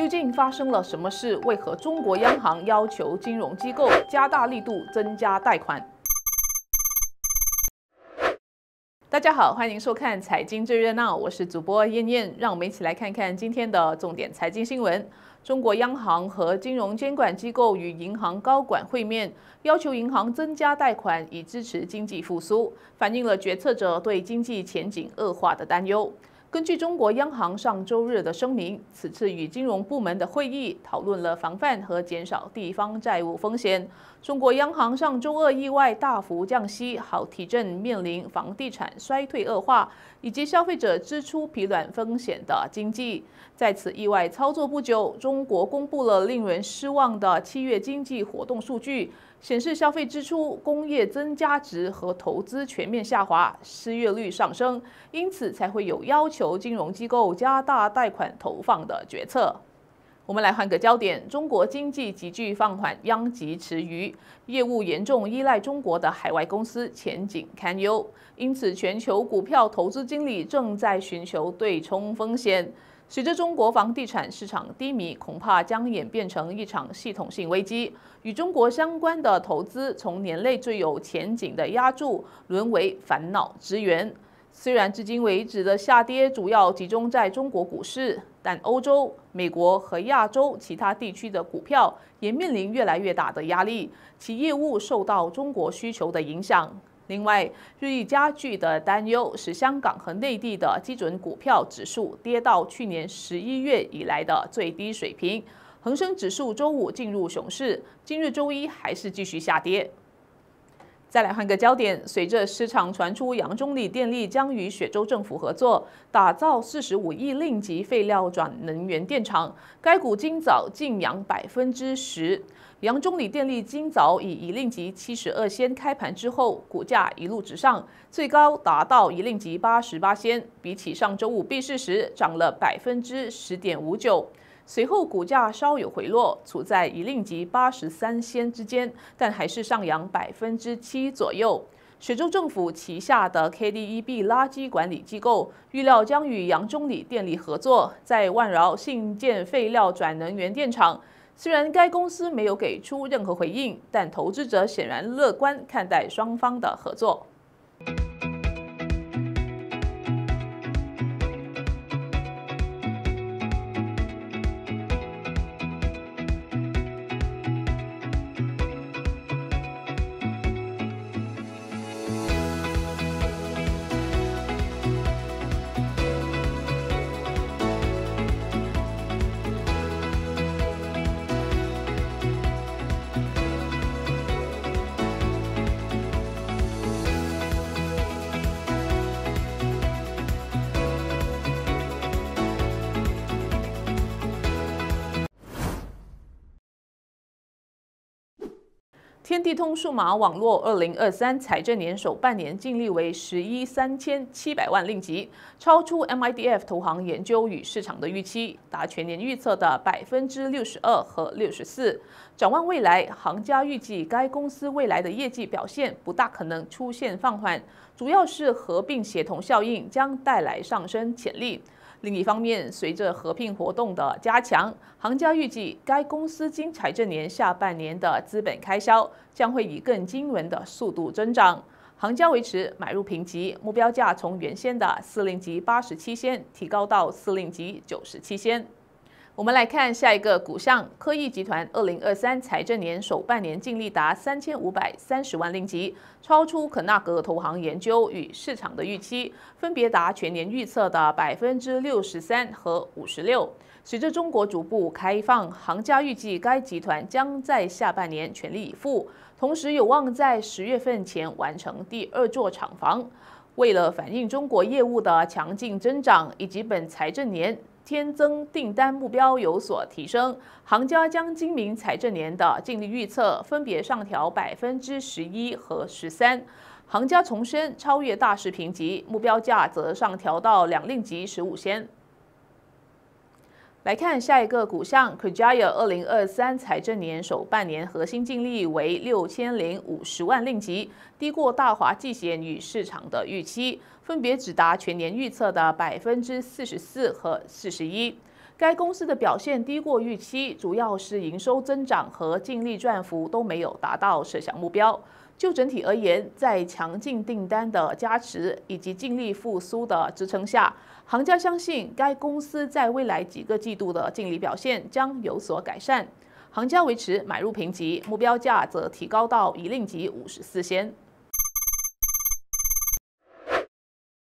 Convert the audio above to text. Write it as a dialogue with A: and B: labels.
A: 究竟发生了什么事？为何中国央行要求金融机构加大力度增加贷款？大家好，欢迎收看《财经最热闹》，我是主播燕燕。让我们一起来看看今天的重点财经新闻：中国央行和金融监管机构与银行高管会面，要求银行增加贷款以支持经济复苏，反映了决策者对经济前景恶化的担忧。根据中国央行上周日的声明，此次与金融部门的会议讨论了防范和减少地方债务风险。中国央行上周二意外大幅降息，好提振面临房地产衰退恶化。以及消费者支出疲软风险的经济，在此意外操作不久，中国公布了令人失望的七月经济活动数据，显示消费支出、工业增加值和投资全面下滑，失业率上升，因此才会有要求金融机构加大贷款投放的决策。我们来换个焦点，中国经济急剧放缓，殃及池鱼，业务严重依赖中国的海外公司前景堪忧。因此，全球股票投资经理正在寻求对冲风险。随着中国房地产市场低迷，恐怕将演变成一场系统性危机。与中国相关的投资，从年内最有前景的压注，沦为烦恼之源。虽然至今为止的下跌主要集中在中国股市。但欧洲、美国和亚洲其他地区的股票也面临越来越大的压力，其业务受到中国需求的影响。另外，日益加剧的担忧使香港和内地的基准股票指数跌到去年十一月以来的最低水平。恒生指数周五进入熊市，今日周一还是继续下跌。再来换个焦点，随着市场传出杨忠礼电力将与雪州政府合作打造四十五亿令级废料转能源电厂，该股今早晋扬百分之十。杨忠礼电力今早以一令级七十二仙开盘之后，股价一路直上，最高达到一令级八十八仙，比起上周五闭市时涨了百分之十点五九。随后股价稍有回落，处在一令级八十三仙之间，但还是上扬百分之七左右。雪州政府旗下的 KDEB 垃圾管理机构预料将与杨忠礼电力合作，在万饶新建废料转能源电厂。虽然该公司没有给出任何回应，但投资者显然乐观看待双方的合作。天地通数码网络二零二三财政年首半年净利为十一三千七百万令吉，超出 MIDF 投行研究与市场的预期，达全年预测的百分之六十二和六十四。展望未来，行家预计该公司未来的业绩表现不大可能出现放缓，主要是合并协同效应将带来上升潜力。另一方面，随着合并活动的加强，行家预计该公司今财政年下半年的资本开销将会以更惊人的速度增长。行家维持买入评级，目标价从原先的司令级八十七仙提高到司令级九十七仙。我们来看下一个股项科技集团，二零二三财政年首半年净利达三千五百三十万令吉，超出肯纳格投行研究与市场的预期，分别达全年预测的百分之六十三和五十六。随着中国逐步开放，行家预计该集团将在下半年全力以赴，同时有望在十月份前完成第二座厂房。为了反映中国业务的强劲增长以及本财政年。天增订单目标有所提升，行家将今明财政年的净利预测分别上调百分之十一和十三。行家重申超越大市评级，目标价则上调到两令吉十五仙。来看下一个股项 c r u j a y a 二零二三财政年首半年核心净利为六千零五十万令吉，低过大华继险与市场的预期，分别只达全年预测的百分之四十四和四十一。该公司的表现低过预期，主要是营收增长和净利赚幅都没有达到设想目标。就整体而言，在强劲订单的加持以及净利复苏的支撑下，行家相信该公司在未来几个季度的净利表现将有所改善。行家维持买入评级，目标价则提高到一令级五十四仙。